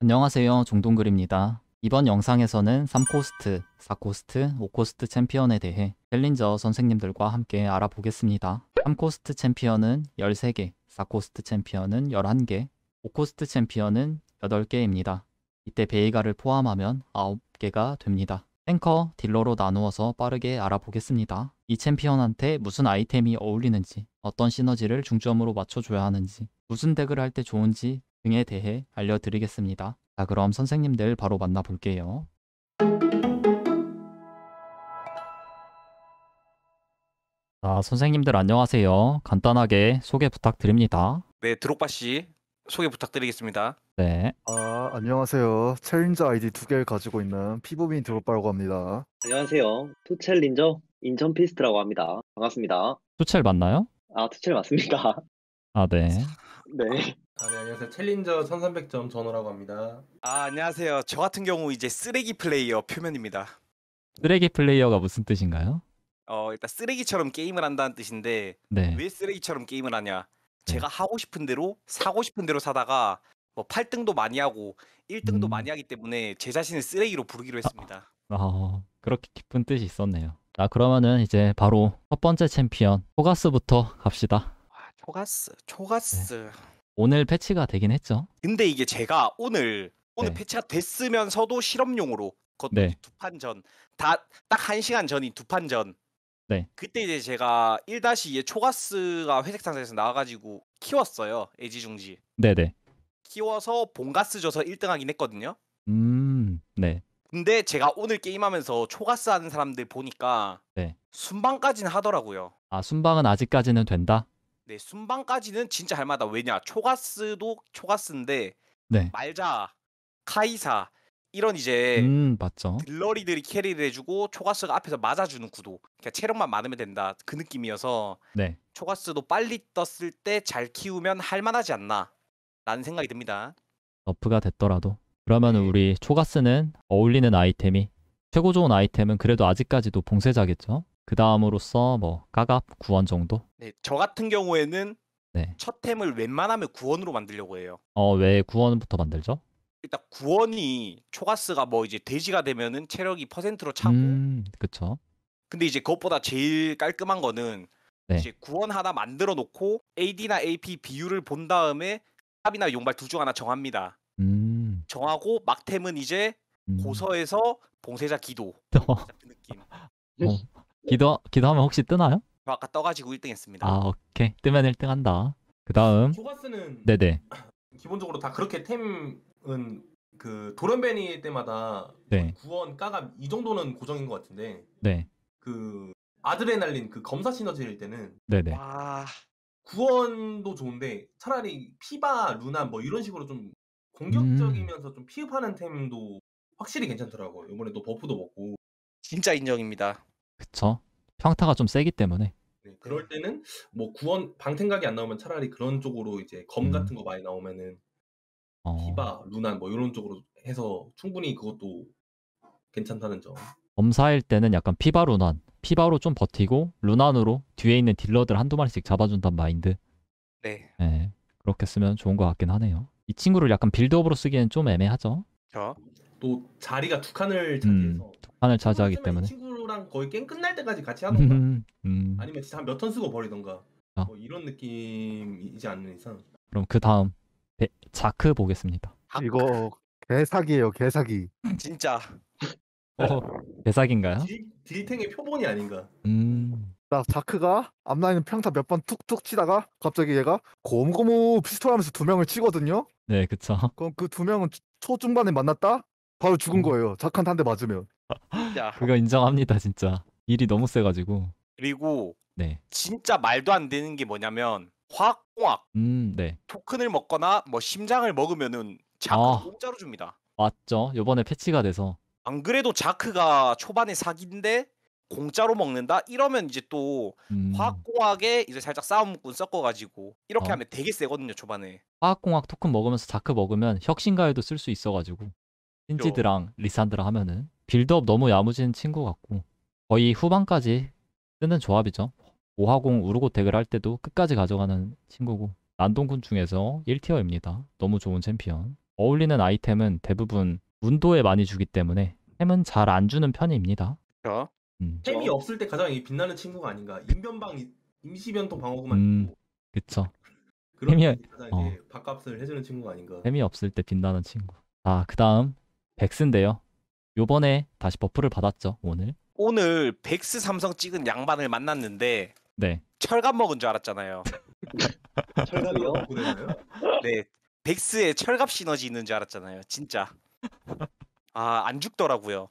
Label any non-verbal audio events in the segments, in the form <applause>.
안녕하세요 종동글입니다. 이번 영상에서는 3코스트, 4코스트, 5코스트 챔피언에 대해 챌린저 선생님들과 함께 알아보겠습니다. 3코스트 챔피언은 13개, 4코스트 챔피언은 11개, 5코스트 챔피언은 8개입니다. 이때 베이가를 포함하면 9개가 됩니다. 탱커, 딜러로 나누어서 빠르게 알아보겠습니다. 이 챔피언한테 무슨 아이템이 어울리는지, 어떤 시너지를 중점으로 맞춰줘야 하는지, 무슨 덱을 할 때 좋은지 등에 대해 알려드리겠습니다. 자 그럼 선생님들 바로 만나볼게요. 자 선생님들 안녕하세요. 간단하게 소개 부탁드립니다. 네, 드록바 씨 소개 부탁드리겠습니다. 네. 아, 안녕하세요. 챌린저 아이디 두 개를 가지고 있는 피부민 드롭바라고 합니다. 안녕하세요. 투챌린저 인천 피스트라고 합니다. 반갑습니다. 투첼 맞나요? 아, 투첼 맞습니다. 아 네. <laughs> 네. 아, 네, 안녕하세요. 챌린저 1300점 전호라고 합니다. 아, 안녕하세요. 저 같은 경우 이제 쓰레기 플레이어 표면입니다. 쓰레기 플레이어가 무슨 뜻인가요? 어, 일단 쓰레기처럼 게임을 한다는 뜻인데 네. 왜 쓰레기처럼 게임을 하냐? 네. 제가 하고 싶은 대로 사고 싶은 대로 사다가 뭐 8등도 많이 하고 1등도 음. 많이 하기 때문에 제 자신을 쓰레기로 부르기로 했습니다. 아, 아, 그렇게 깊은 뜻이 있었네요. 자, 그러면은 이제 바로 첫 번째 챔피언 초가스부터 갑시다. 아, 초가스, 초가스. 네. 오늘 패치가 되긴 했죠. 근데 이게 제가 오늘 오늘 네. 패치가 됐으면서도 실험용으로 그것도 네. 두판 전, 다딱한 시간 전인 두판 전. 네. 그때 이제 제가 1-2의 초가스가 회색 상자에서 나와가지고 키웠어요 애지중지. 네네. 키워서 본가스 줘서 1등하긴 했거든요. 음, 네. 근데 제가 오늘 게임하면서 초가스 하는 사람들 보니까 네. 순방까지는 하더라고요. 아 순방은 아직까지는 된다. 네, 순방까지는 진짜 잘맞다 왜냐? 초가스도 초가스인데 네. 말자, 카이사 이런 이제 음, 맞죠. 딜러리들이 캐리를 해주고 초가스가 앞에서 맞아주는 구도. 그러니까 체력만 많으면 된다. 그 느낌이어서 네. 초가스도 빨리 떴을 때 잘 키우면 할만하지 않나 라는 생각이 듭니다. 너프가 됐더라도 그러면 네. 우리 초가스는 어울리는 아이템이 최고 좋은 아이템은 그래도 아직까지도 봉쇄자겠죠? 그 다음으로서 뭐 까갑 구원 정도? 네, 저 같은 경우에는 네. 첫 템을 웬만하면 구원으로 만들려고 해요. 어, 왜 구원부터 만들죠? 일단 구원이 초가스가 뭐 이제 돼지가 되면은 체력이 퍼센트로 차고 음, 그쵸. 근데 이제 그것보다 제일 깔끔한 거는 네. 이제 구원 하나 만들어 놓고 AD나 AP 비율을 본 다음에 탑이나 용발 둘중 하나 정합니다. 음. 정하고 막템은 이제 음. 고서에서 봉쇄자 기도 어. <laughs> 느낌. 어. 기도 기도하면 혹시 뜨나요? 저 아까 떠가지고 1등 했습니다. 아 오케이 뜨면 1등 한다. 그 다음 초가스는 네네 기본적으로 다 그렇게 템은 그 도련베니 때마다 네. 구원 까감 이 정도는 고정인 것 같은데 네. 그 아드레날린 그 검사 시너지일 때는 네네 와... 아. 구원도 좋은데 차라리 피바 루나 뭐 이런 식으로 좀 공격적이면서 좀 피흡하는 템도 확실히 괜찮더라고요. 이번에 또 버프도 먹고 진짜 인정입니다. 그쵸. 평타가 좀 세기 때문에. 네, 그럴 때는 뭐 구원 방탱각이 안 나오면 차라리 그런 쪽으로 이제 검 음. 같은 거 많이 나오면은 어. 디바, 루난 뭐 이런 쪽으로 해서 충분히 그것도 괜찮다는 점. 검사일 때는 약간 피바 루난, 피바로 좀 버티고 루난으로 뒤에 있는 딜러들 한두 마리씩 잡아준단 마인드. 네. 네. 그렇게 쓰면 좋은 것 같긴 하네요. 이 친구를 약간 빌드업으로 쓰기에는좀 애매하죠. 저? 또 자리가 두 칸을 차지해서 음, 두 칸을 차지하기 때문에. 친구랑 거의 게임 끝날 때까지 같이 하던가 <laughs> 음, 아니면 진짜 몇턴 쓰고 버리던가 아. 뭐 이런 느낌이지 않는 이상 그럼 그 다음 자크 보겠습니다. 이거 개사기예요 개사기. 진짜. 어, 개사기인가요? 딜, 딜탱의 표본이 아닌가. 음. 나 자크가 앞라인 평타 몇 번 툭툭 치다가 갑자기 얘가 고무고무 피스톨하면서 두 명을 치거든요. 네, 그쵸. 그럼 그 두 명은 초중반에 만났다. 바로 죽은 음. 거예요. 자크한테 한대 맞으면. 진짜. <laughs> 그거 인정합니다 진짜 일이 너무 세가지고 그리고 네 진짜 말도 안 되는 게 뭐냐면 화학공학 음, 네. 토큰을 먹거나 뭐 심장을 먹으면은 자크 아. 공짜로 줍니다. 맞죠 요번에 패치가 돼서 안 그래도 자크가 초반에 사기인데 공짜로 먹는다 이러면 이제 또 음. 화학공학에 이제 살짝 싸움꾼 섞어가지고 이렇게 어. 하면 되게 세거든요 초반에 화학공학 토큰 먹으면서 자크 먹으면 혁신가에도 쓸 수 있어가지고 신지드랑 리산드라 하면은 빌드업 너무 야무진 친구 같고 거의 후반까지 쓰는 조합이죠. 5화공 우르고 덱을 할 때도 끝까지 가져가는 친구고 난동군 중에서 1티어입니다. 너무 좋은 챔피언. 어울리는 아이템은 대부분 운도에 많이 주기 때문에 템은 잘 안 주는 편입니다. 그렇 음. 템이 없을 때 가장 빛나는 친구가 아닌가. 인변방 임시변통 방어구만 음, 있고. 그쵸. 그런 템이 가장 어. 밥값을 해주는 친구가 아닌가. 템이 없을 때 빛나는 친구. 아, 그 다음 백스인데요. 요번에 다시 버프를 받았죠 오늘 오늘 백스 삼성 찍은 양반을 만났는데 네 철갑 먹은 줄 알았잖아요. <laughs> 철갑이요? <laughs> 네, 백스에 철갑 시너지 있는 줄 알았잖아요. 진짜. 아, 안 죽더라고요.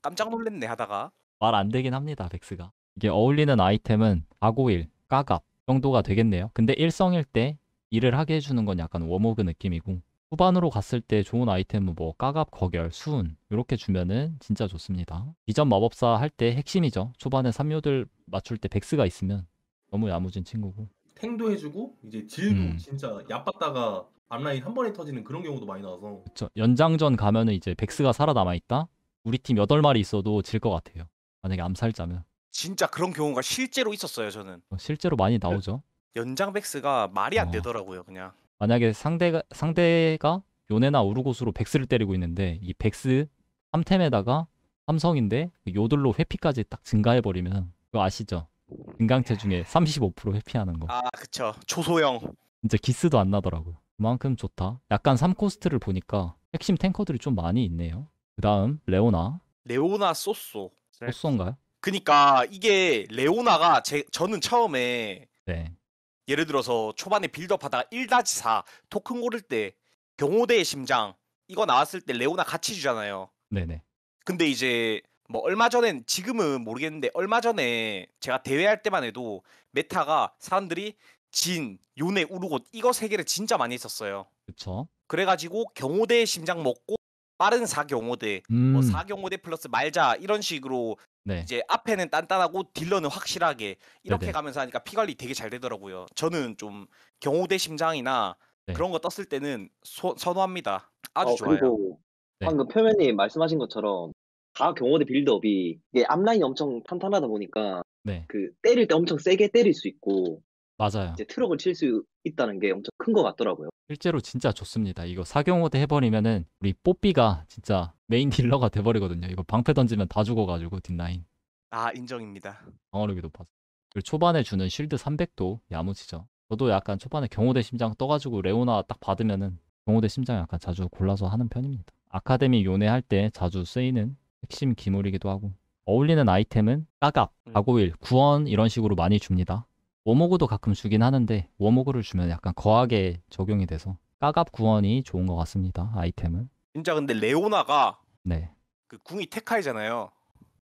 깜짝 놀랐네 하다가. 말 안 되긴 합니다 백스가 이게 어울리는 아이템은 아고일, 까갑 정도가 되겠네요 근데 일성일 때 일을 하게 해주는 건 약간 워모그 느낌이고 후반으로 갔을 때 좋은 아이템은 뭐 까갑, 거결, 수은 이렇게 주면은 진짜 좋습니다. 이전 마법사 할 때 핵심이죠. 초반에 3묘들 맞출 때 백스가 있으면 너무 야무진 친구고 탱도 해주고 이제 질도 음. 진짜 얕봤다가 앞라인 한 번에 터지는 그런 경우도 많이 나와서 그쵸. 연장전 가면은 이제 백스가 살아남아 있다. 우리 팀 8마리 있어도 질 것 같아요. 만약에 암살자면 진짜 그런 경우가 실제로 있었어요 저는. 어, 실제로 많이 나오죠. 연장 백스가 말이 안 어. 되더라고요 그냥. 만약에 상대가 상대가 요네나 우르고스로 백스를 때리고 있는데 이 백스 3템에다가 삼성인데 그 요들로 회피까지 딱 증가해 버리면 그거 아시죠? 인강체 중에 35% 회피하는 거. 아, 그쵸. 초소형. 진짜 기스도 안 나더라고요. 그만큼 좋다. 약간 3코스트를 보니까 핵심 탱커들이 좀 많이 있네요. 그다음 레오나. 레오나 소쏘. 소쏘인가요? 그니까 이게 레오나가 제 저는 처음에 네. 예를 들어서 초반에 빌드업 하다가 1-4 토큰 고를 때 경호대의 심장 이거 나왔을 때 레오나 같이 주잖아요. 네네. 근데 이제 뭐 얼마 전엔 지금은 모르겠는데 얼마 전에 제가 대회할 때만 해도 메타가 사람들이 진, 요네, 우르곤 이거 세 개를 진짜 많이 했었어요. 그렇죠. 그래가지고 경호대의 심장 먹고 빠른 사경호대 뭐 음. 뭐사경호대 플러스 말자 이런 식으로 네. 이제 앞에는 단단하고 딜러는 확실하게 이렇게 네네. 가면서 하니까 피 관리 되게 잘 되더라고요. 저는 좀 경호대 심장이나 네. 그런 거 떴을 때는 소, 선호합니다. 아주 어, 좋아요. 그리고 네. 방금 표면님 말씀하신 것처럼 다 경호대 빌드업이 이게 앞라인이 엄청 탄탄하다 보니까 네. 그 때릴 때 엄청 세게 때릴 수 있고 맞아요. 이제 트럭을 칠 수 있다는 게 엄청 큰것 같더라고요. 실제로 진짜 좋습니다. 이거 사경호대 해버리면은 우리 뽀삐가 진짜 메인 딜러가 돼버리거든요. 이거 방패 던지면 다 죽어가지고 뒷라인 아, 인정입니다. 방어력이 높아서. 그리고 초반에 주는 쉴드 300도 야무지죠. 저도 약간 초반에 경호대 심장 떠가지고 레오나 딱 받으면은 경호대 심장 약간 자주 골라서 하는 편입니다. 아카데미 요네 할 때 자주 쓰이는 핵심 기물이기도 하고 어울리는 아이템은 까갑, 가고일, 음. 구원 이런 식으로 많이 줍니다. 워모그도 가끔 주긴 하는데 워모그를 주면 약간 거하게 적용이 돼서 까갑 구원이 좋은 것 같습니다 아이템은 진짜 근데 레오나가 네 그 궁이 테카이잖아요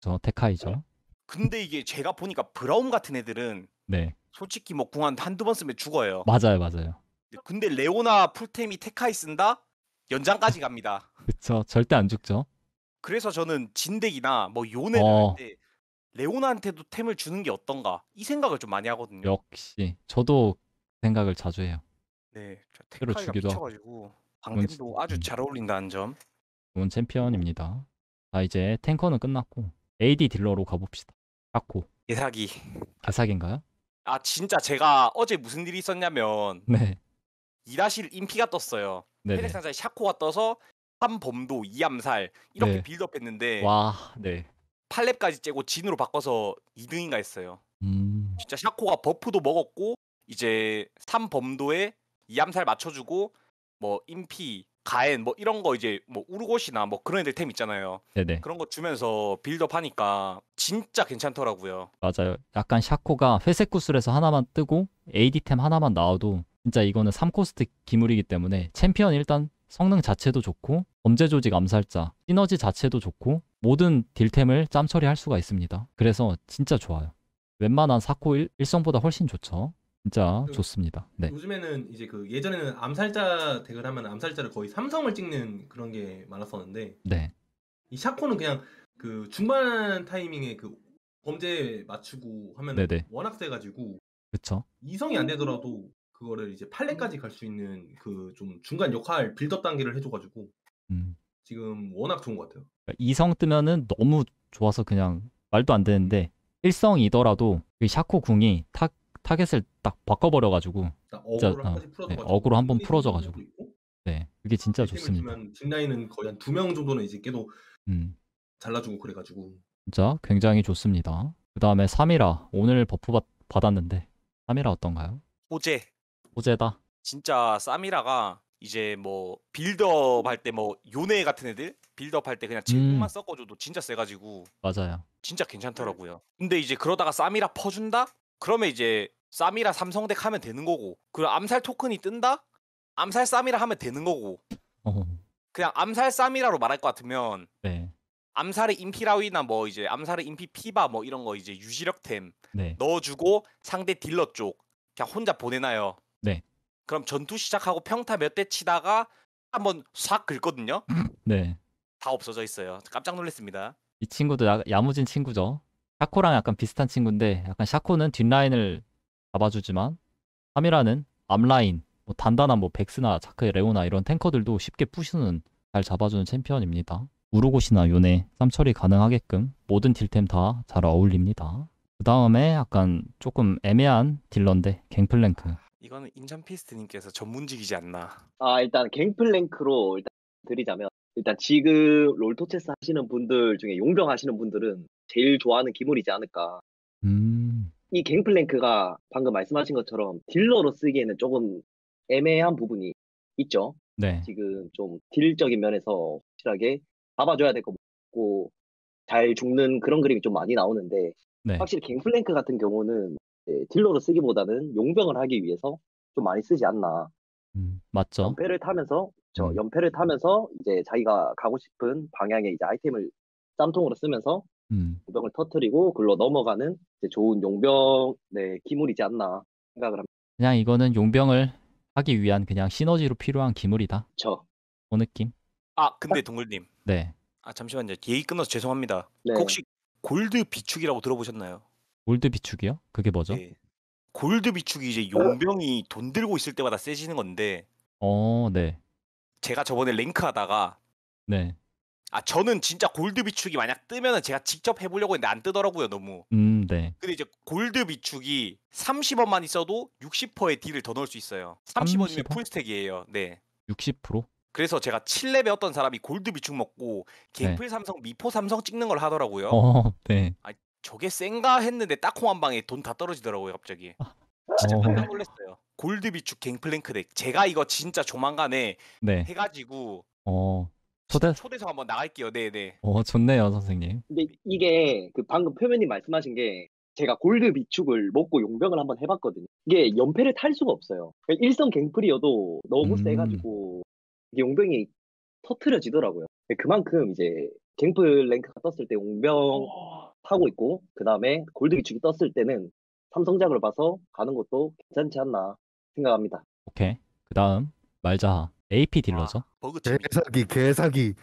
저 테카이죠 근데 이게 제가 보니까 브라움 같은 애들은 네 솔직히 뭐궁한 한두 번 쓰면 죽어요 맞아요 맞아요 근데 레오나 풀템이 테카이 쓴다? 연장까지 갑니다 그쵸 절대 안 죽죠 그래서 저는 진덱이나 뭐 요네를 어. 할때 레오나한테도 템을 주는 게 어떤가 이 생각을 좀 많이 하거든요. 역시 저도 생각을 자주 해요. 네, 테로 주기도 미쳐가지고 방템도 음, 아주 잘 어울린다는 점. 좋은 챔피언입니다. 자 이제 탱커는 끝났고 AD 딜러로 가봅시다. 아코 예사기. 가사기인가요? 아 진짜 제가 어제 무슨 일이 있었냐면 네. 2-1 인피가 떴어요. 헤액상사에 샤코가 떠서 3범도 2암살 이렇게 네. 빌드업했는데 와, 네. 팔렙까지 째고 진으로 바꿔서 2등인가 했어요. 음. 진짜 샤코가 버프도 먹었고 이제 3범도에 2암살 맞춰주고 뭐 인피 가엔 뭐 이런 거 이제 뭐우르고이나뭐 그런 애들 템 있잖아요. 네네. 그런 거 주면서 빌드업 하니까 진짜 괜찮더라고요. 맞아요. 약간 샤코가 회색 구슬에서 하나만 뜨고 AD 템 하나만 나와도 진짜 이거는 3코스트 기물이기 때문에 챔피언 일단 성능 자체도 좋고 범죄 조직 암살자 시너지 자체도 좋고 모든 딜템을 짬 처리할 수가 있습니다. 그래서 진짜 좋아요. 웬만한 사코 일, 일성보다 훨씬 좋죠. 진짜 그, 좋습니다. 네. 요즘에는 이제 그 예전에는 암살자 덱을 하면 암살자를 거의 삼성을 찍는 그런 게 많았었는데 네. 이 샤코는 그냥 그 중반 타이밍에 그범죄 맞추고 하면 네네. 워낙 세가지고 그쵸 이성이 안 되더라도 그거를 이제 8렙까지 음. 갈수 있는 그 좀 중간 역할 빌드업 단계를 해줘가지고 음. 지금 워낙 좋은 것 같아요. 그러니까 이성 뜨면은 너무 좋아서 그냥 말도 안 되는데 일성이더라도 그 샤코 궁이 타, 타겟을 딱 바꿔버려가지고 어, 네, 어그로 한 번 풀어져가지고, 네, 어그로 한번 풀어져가지고. 네 그게 진짜 좋습니다. 뒷라인은 거의 한 두 명 정도는 이제 깨도 음. 잘라주고 그래가지고 진짜 굉장히 좋습니다. 그 다음에 3이라 오늘 버프 받, 받았는데 3이라 어떤가요? 호재 오제다. 진짜 쌈이라가 이제 뭐 빌드업 할 때 뭐 요네 같은 애들 빌드업 할 때 그냥 제육만 음. 섞어줘도 진짜 세가지고 맞아요. 진짜 괜찮더라고요. 근데 이제 그러다가 쌈이라 퍼준다? 그러면 이제 쌈이라 삼성덱 하면 되는 거고 그 암살 토큰이 뜬다? 암살 쌈이라 하면 되는 거고 어. 그냥 암살 쌈이라로 말할 것 같으면 네. 암살의 인피라위나 뭐 이제 암살의 인피 피바 뭐 이런 거 이제 유지력템 네. 넣어주고 상대 딜러 쪽 그냥 혼자 보내나요 네. 그럼 전투 시작하고 평타 몇 대 치다가 한번 싹 긁거든요. <laughs> 네. 다 없어져 있어요. 깜짝 놀랐습니다. 이 친구도 야, 무진 친구죠. 샤코랑 약간 비슷한 친구인데 약간 샤코는 뒷라인을 잡아주지만 하미라는 앞라인, 뭐 단단한 뭐 백스나 자크, 의 레오나 이런 탱커들도 쉽게 푸시는 잘 잡아주는 챔피언입니다. 우르고시나 요네, 쌈처리 가능하게끔 모든 딜템 다 잘 어울립니다. 그 다음에 약간 조금 애매한 딜러인데 갱플랭크 이거는 임찬피스트님께서 전문직이지 않나. 아 일단 갱플랭크로 일단 드리자면 일단 지금 롤토체스 하시는 분들 중에 용병 하시는 분들은 제일 좋아하는 기물이지 않을까. 음. 이 갱플랭크가 방금 말씀하신 것처럼 딜러로 쓰기에는 조금 애매한 부분이 있죠. 네. 지금 좀 딜적인 면에서 확실하게 잡아줘야 될거같고잘 죽는 그런 그림이 좀 많이 나오는데 네. 확실히 갱플랭크 같은 경우는 예, 딜러로 쓰기보다는 용병을 하기 위해서 좀 많이 쓰지 않나. 음, 맞죠. 연패를 타면서 저 음. 연패를 타면서 이제 자기가 가고 싶은 방향의 이제 아이템을 짬통으로 쓰면서 음. 용병을 터트리고 글로 넘어가는 이제 좋은 용병의 기물이지 않나 생각을 합니다. 그냥 이거는 용병을 하기 위한 그냥 시너지로 필요한 기물이다. 저. 그 느낌? 아 근데 동글님. 네. 아 잠시만요. 예의 끊어서 죄송합니다. 네. 혹시 골드 비축이라고 들어보셨나요? 골드 비축이요? 그게 뭐죠? 네. 골드 비축이 이제 용병이 돈 들고 있을 때마다 세지는 건데 어, 네. 제가 저번에 랭크 하다가 네. 아 저는 진짜 골드 비축이 만약 뜨면은 제가 직접 해보려고 했는데 안 뜨더라고요 너무. 음, 네. 근데 이제 골드 비축이 30원만 있어도 60%의 딜을 더 넣을 수 있어요. 30원이면 3 0 풀스택이에요. 네. 60%? 그래서 제가 7렙에 어떤 사람이 골드 비축 먹고 네. 갱플 삼성 미포 삼성 찍는 걸 하더라고요. 어, 네. 아, 저게 센가 했는데 딱콩 한 방에 돈 다 떨어지더라고요 갑자기. 아. 진짜 어. 깜짝 놀랐어요. 골드 비축 갱플랭크 덱. 제가 이거 진짜 조만간에 네. 해가지고 어. 초대 초대석 한번 나갈게요. 네네. 네. 어 좋네요 선생님. 근데 이게 그 방금 표면님 말씀하신 게 제가 골드 비축을 먹고 용병을 한번 해봤거든요. 이게 연패를 탈 수가 없어요. 그러니까 일성 갱플이어도 너무 음. 세가지고 이게 용병이 터트려지더라고요. 그만큼 이제 갱플 랭크가 떴을 때 용병 오. 하고 있고 그 다음에 골드 기축이 떴을 때는 삼성작을 봐서 가는 것도 괜찮지 않나 생각합니다. 오케이. 그 다음 말자하 AP 딜러죠. 아, 개사기 개사기.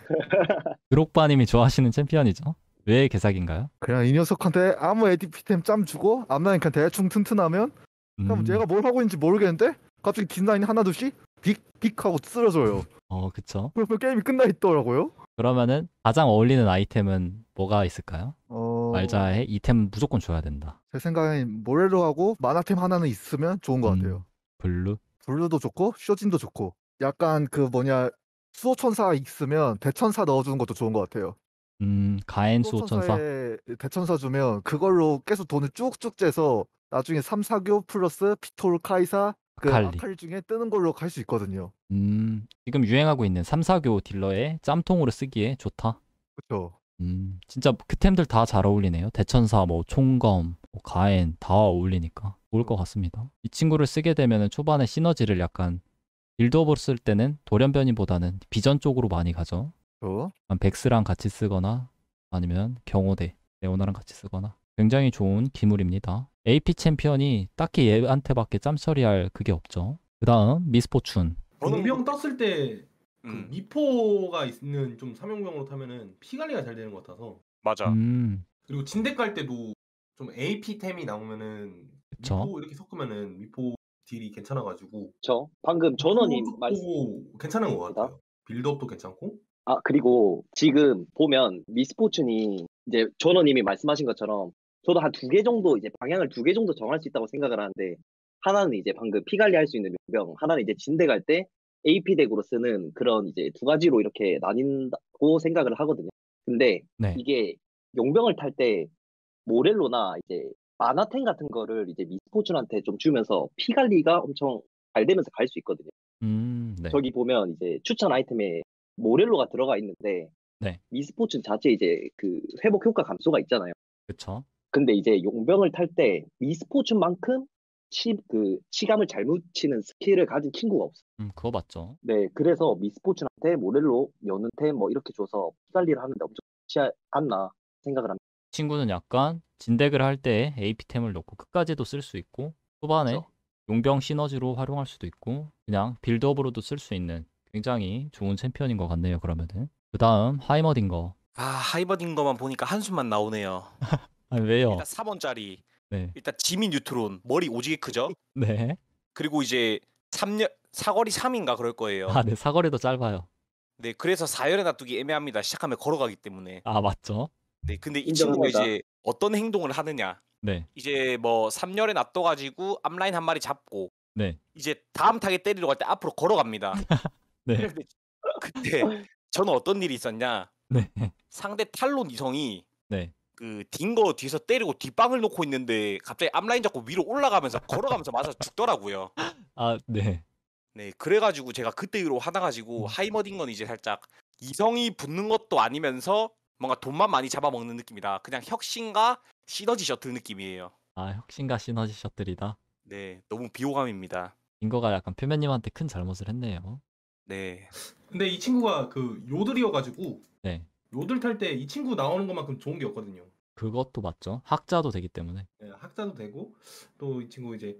그록바님이 <laughs> 좋아하시는 챔피언이죠. 왜 개사기인가요? 그냥 이 녀석한테 아무 ADP템 짬 주고 앞나니까 대충 튼튼하면 그럼 음. 얘가 뭘 하고 있는지 모르겠는데 갑자기 긴 라인 하나 둘씩 빅빅 하고 쓰러져요. 어 그쵸. 그럼 게임이 끝나 있더라고요. 그러면은 가장 어울리는 아이템은 뭐가 있을까요? 어, 말자에 이템 무조건 줘야 된다. 제 생각엔 모렐로하고 만화템 하나는 있으면 좋은 것 음, 같아요. 블루? 블루도 좋고 쇼진도 좋고 약간 그 뭐냐 수호천사 있으면 대천사 넣어주는 것도 좋은 것 같아요. 음, 가엔 수호천사? 수 대천사 주면 그걸로 계속 돈을 쭉쭉 재서 나중에 3, 사교 플러스 피톨 카이사 그 아칼리. 아칼 중에 뜨는 걸로 갈 수 있거든요. 음, 지금 유행하고 있는 3, 사교 딜러의 짬통으로 쓰기에 좋다. 그렇죠. 음, 진짜 그 템들 다 잘 어울리네요. 대천사, 뭐 총검, 뭐 가엔 다 어울리니까 좋을 것 같습니다. 이 친구를 쓰게 되면 초반에 시너지를 약간 빌드업으쓸 때는 돌연변이보다는 비전 쪽으로 많이 가죠. 어? 백스랑 같이 쓰거나 아니면 경호대, 레오나랑 같이 쓰거나 굉장히 좋은 기물입니다. AP 챔피언이 딱히 얘한테밖에 짬처리할 그게 없죠. 그 다음 미스포춘. 병병 떴을 때그 음. 미포가 있는 좀 삼용병으로 타면은 피 관리가 잘 되는 것 같아서. 맞아. 음. 그리고 진대 깔 때도 좀 AP템이 나오면은 그쵸? 미포 이렇게 섞으면은 미포 딜이 괜찮아가지고. 저 방금 뭐 전원님 말씀 괜찮은 것 같아요. 빌드업도 괜찮고. 아 그리고 지금 보면 미스포춘니 이제 전원님이 말씀하신 것처럼 저도 한 두 개 정도 이제 방향을 두 개 정도 정할 수 있다고 생각을 하는데 하나는 이제 방금 피 관리할 수 있는 용병, 하나는 이제 진대 갈 때 AP 덱으로 쓰는 그런 이제 두 가지로 이렇게 나뉜다고 생각을 하거든요. 근데 네. 이게 용병을 탈 때 모렐로나 이제 마나텐 같은 거를 이제 미스포츠한테 좀 주면서 피 관리가 엄청 잘 되면서 갈 수 있거든요. 음, 네. 저기 보면 이제 추천 아이템에 모렐로가 들어가 있는데 네. 미스포츠 자체 이제 그 회복 효과 감소가 있잖아요. 그렇죠. 근데 이제 용병을 탈때 e스포츠만큼 치, 그 치감을 잘 묻히는 스킬을 가진 친구가 없어. 음, 그거 맞죠. 네, 그래서 미스포츠한테 모렐로, 여는테 뭐 이렇게 줘서 피관리를 하는데 엄청 좋지 않나 생각을 합니다. 친구는 약간 진덱을 할 때 AP템을 넣고 끝까지도 쓸 수 있고 초반에 그렇죠? 용병 시너지로 활용할 수도 있고 그냥 빌드업으로도 쓸 수 있는 굉장히 좋은 챔피언인 것 같네요. 그러면은 그 다음 하이머딩거아하이머딩거만 보니까 한숨만 나오네요. <laughs> 아니 왜요? 일단 4번짜리 네. 일단 지민 뉴트론 머리 오지게 크죠? 네. 그리고 이제 3년 사거리 3인가 그럴 거예요. 아, 네. 사거리도 짧아요. 네, 그래서 4열에 놔두기 애매합니다. 시작하면 걸어가기 때문에. 아, 맞죠? 네, 근데 이 친구가 이제 어떤 행동을 하느냐. 네. 이제 뭐 3열에 놔둬 가지고 앞라인 한 마리 잡고 네. 이제 다음 타겟 때리러 갈 때 앞으로 걸어갑니다. <laughs> 네. <laughs> 그때 저는 어떤 일이 있었냐? 네. 상대 탈론 이성이 네. 그 딩거 뒤에서 때리고 뒷방을 놓고 있는데 갑자기 앞라인 잡고 위로 올라가면서 걸어가면서 맞아 죽더라고요. 아, 네. 네, 그래가지고 제가 그때 이후로 화나가지고 음. 하이머딩건 이제 살짝 이성이 붙는 것도 아니면서 뭔가 돈만 많이 잡아먹는 느낌이다. 그냥 혁신과 시너지 셔틀 느낌이에요. 아, 혁신과 시너지 셔틀이다. 네, 너무 비호감입니다. 인거가 약간 표면님한테 큰 잘못을 했네요. 네. 근데 이 친구가 그 요들이어가지고 네. 요들 탈 때 이 친구 나오는 것만큼 좋은 게 없거든요. 그것도 맞죠. 학자도 되기 때문에. 네, 학자도 되고 또 이 친구 이제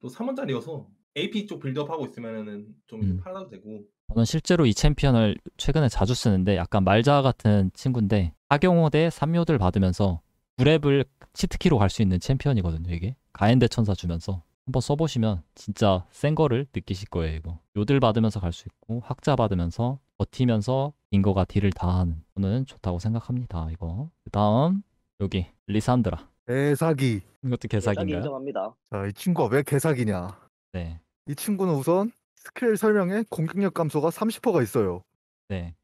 또 3원짜리여서 AP 쪽 빌드업 하고 있으면은 좀 음. 팔아도 되고. 저는 실제로 이 챔피언을 최근에 자주 쓰는데 약간 말자 같은 친구인데 사경호 대3요들 받으면서 브랩을 치트키로 갈 수 있는 챔피언이거든요 이게 가엔대 천사 주면서 한번 써보시면 진짜 센 거를 느끼실 거예요 이거 요들 받으면서 갈 수 있고 학자 받으면서 버티면서 인거가 딜을 다 하는 저는 좋다고 생각합니다 이거 그 다음 여기 리산드라 개사기. 이것도 개사기인가요? 인정합니다. 자, 이 친구가 왜 개사기냐? 네, 이 친구는 우선 스킬 설명에 공격력 감소가 30%가 있어요. 네,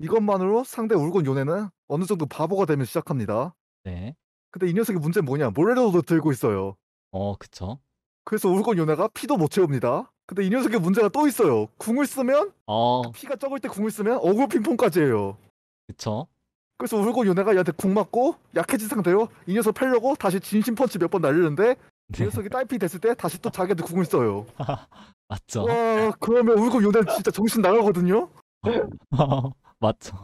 이것만으로 상대 울곤 요네는 어느 정도 바보가 되면 시작합니다. 네. 근데 이 녀석이 문제는 뭐냐? 몰래로도 들고 있어요. 어, 그쵸? 그래서 울곤 요네가 피도 못 채웁니다. 근데 이 녀석의 문제가 또 있어요. 궁을 쓰면 어, 피가 적을 때 궁을 쓰면 어글 핑퐁까지 해요. 그쵸. 그래서 울고 유나가 얘한테 궁 맞고 약해진 상태로 이 녀석 팔려고 다시 진심 펀치 몇 번 날리는데 이 네. 녀석이 딸피 됐을 때 다시 또 자기한테 궁을 써요. <laughs> 맞죠. 와 그러면 울고 유는 진짜 정신 나가거든요. <laughs> 맞죠.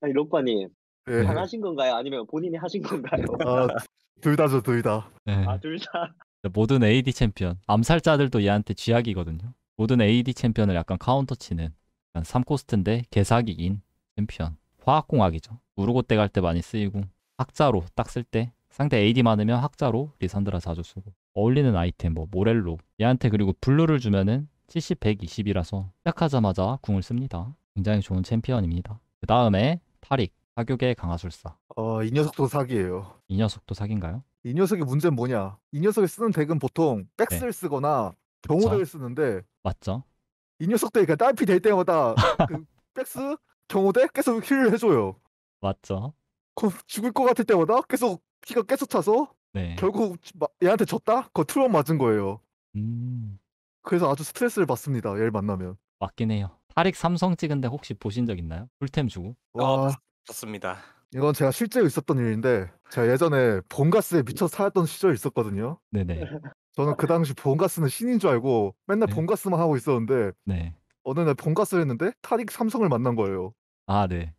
아니 록바님 네. 하신 건가요? 아니면 본인이 하신 건가요? 아둘 다죠 둘 다. 네. 아둘 다. 모든 AD 챔피언 암살자들도 얘한테 쥐약이거든요 모든 AD 챔피언을 약간 카운터 치는 약간 3코스트인데 개사기인 챔피언 화학공학이죠 우르고때 갈 때 많이 쓰이고 학자로 딱 쓸 때 상대 AD 많으면 학자로 리산드라 자주 쓰고 어울리는 아이템 뭐 모렐로 얘한테 그리고 블루를 주면은 70, 120이라서 시작하자마자 궁을 씁니다 굉장히 좋은 챔피언입니다 그 다음에 타릭 사교계 강화술사. 어, 이 녀석도 사기예요. 이 녀석도 사기인가요? 이 녀석의 문제는 뭐냐? 이 녀석이 쓰는 덱은 보통 백스를 네. 쓰거나 경호대를 쓰는데 맞죠? 이 녀석들이 그냥 그러니까 딸피 될 때마다 <laughs> 그 백스 경호대 계속 힐을 해줘요. 맞죠? 죽을 것 같을 때마다 계속 피가 계속 차서 네. 결국 얘한테 졌다? 그거 트럼 맞은 거예요. 음. 그래서 아주 스트레스를 받습니다. 얘를 만나면. 맞긴 해요. 타릭 삼성 찍은데 혹시 보신 적 있나요? 풀템 주고? 와, 맞습니다. 이건 제가 실제로 있었던 일인데 제가 예전에 본가스에 미쳐 살았던 시절이 있었거든요. 네네. 저는 그 당시 본가스는 신인 줄 알고 맨날 네. 본가스만 하고 있었는데 네. 어느 날 본가스를 했는데 타릭 삼성을 만난 거예요. 아 네.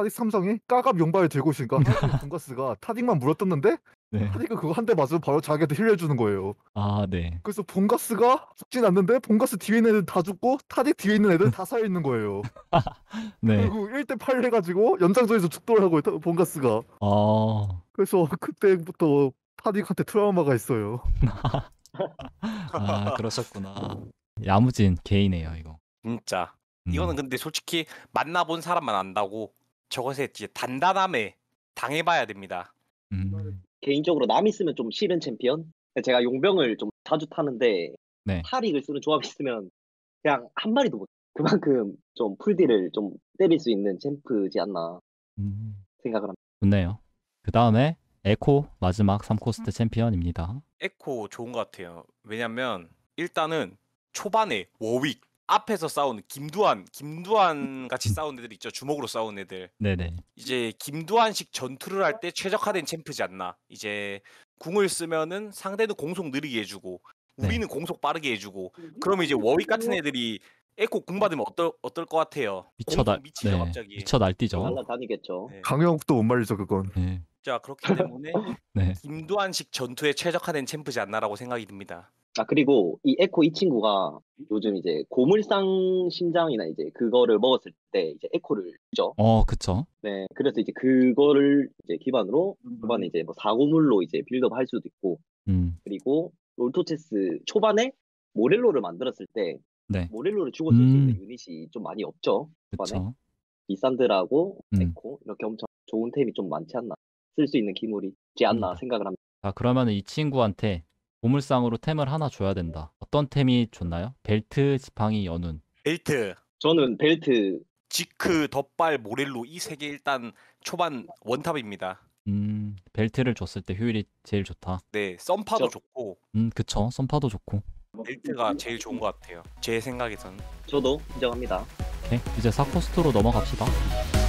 타딕 삼성이 까갑 용발을 들고 있으니까 돈가스가 <laughs> 타딕만 물어뜯는데 네. 타딕은 그거 한 대 맞으면 바로 자기한테 힐려주는 거예요. 아 네. 그래서 본가스가 죽진 않는데 본가스 뒤에 있는 애들 다 죽고 타딕 뒤에 있는 애들 다 살아 있는 거예요. <laughs> 네. 그리고 1대 8 해가지고 연장전에서 죽더라고요 타- 본가스가. 아. 그래서 그때부터 타딕한테 트라우마가 있어요. <laughs> 아 그러셨구나. 야무진 개이네요 이거. 진짜. 음. 이거는 근데 솔직히 만나본 사람만 안다고 저것에 단단함에 당해봐야 됩니다. 음. 개인적으로 남이 쓰면 좀 싫은 챔피언? 제가 용병을 좀 자주 타는데 네. 타릭을 쓰는 조합이 있으면 그냥 한 마리도 못 그만큼 좀 풀딜을 좀 때릴 수 있는 챔프지 않나 음. 생각을 합니다. 좋네요. 그 다음에 에코 마지막 3코스트 챔피언입니다. 에코 좋은 것 같아요. 왜냐면 일단은 초반에 워윅 앞에서 싸우는 김두한, 김두한 같이 싸운 애들 있죠. 주먹으로 싸운 애들. 네네. 이제 김두한식 전투를 할 때 최적화된 챔프지 않나. 이제 궁을 쓰면은 상대도 공속 느리게 해주고 네. 우리는 네. 공속 빠르게 해주고 음. 그러면 이제 워윅 같은 애들이 에코 궁 받으면 어떨 어떨 것 같아요? 미쳐 날 미치죠 네. 갑자기. 미쳐 날뛰죠. 날아다니겠죠. 네. 강영욱도 못 말리죠 그건. 네. 자 그렇기 때문에 <laughs> 네. 김두한식 전투에 최적화된 챔프지 않나라고 생각이 듭니다. 자, 그러니까 그리고 이 에코 이 친구가 요즘 이제 고물상 심장이나 이제 그거를 먹었을 때 이제 에코를 주죠. 어, 그쵸. 네, 그래서 이제 그거를 이제 기반으로 초반에 이제 뭐 사고물로 이제 빌드업 할 수도 있고, 음. 그리고 롤토체스 초반에 모렐로를 만들었을 때 네. 모렐로를 주고 쓸 수 있는 음. 유닛이 좀 많이 없죠. 초반에. 그쵸. 산드라고 음. 에코 이렇게 엄청 좋은 템이 좀 많지 않나 쓸 수 있는 기물이 있지 않나 음. 생각을 합니다. 아, 그러면 이 친구한테 보물상으로 템을 하나 줘야 된다. 어떤 템이 좋나요? 벨트, 지팡이, 연운. 벨트, 저는 벨트 지크, 덧발, 모렐로 이 세 개 일단 초반 원탑입니다. 음, 벨트를 줬을 때 효율이 제일 좋다. 네, 썸파도 저- 좋고 음, 그쵸. 선파도 좋고. 벨트가 제일 좋은 것 같아요. 제 생각에선. 저도 인정합니다. 오케이. 이제 사코스트로 넘어갑시다.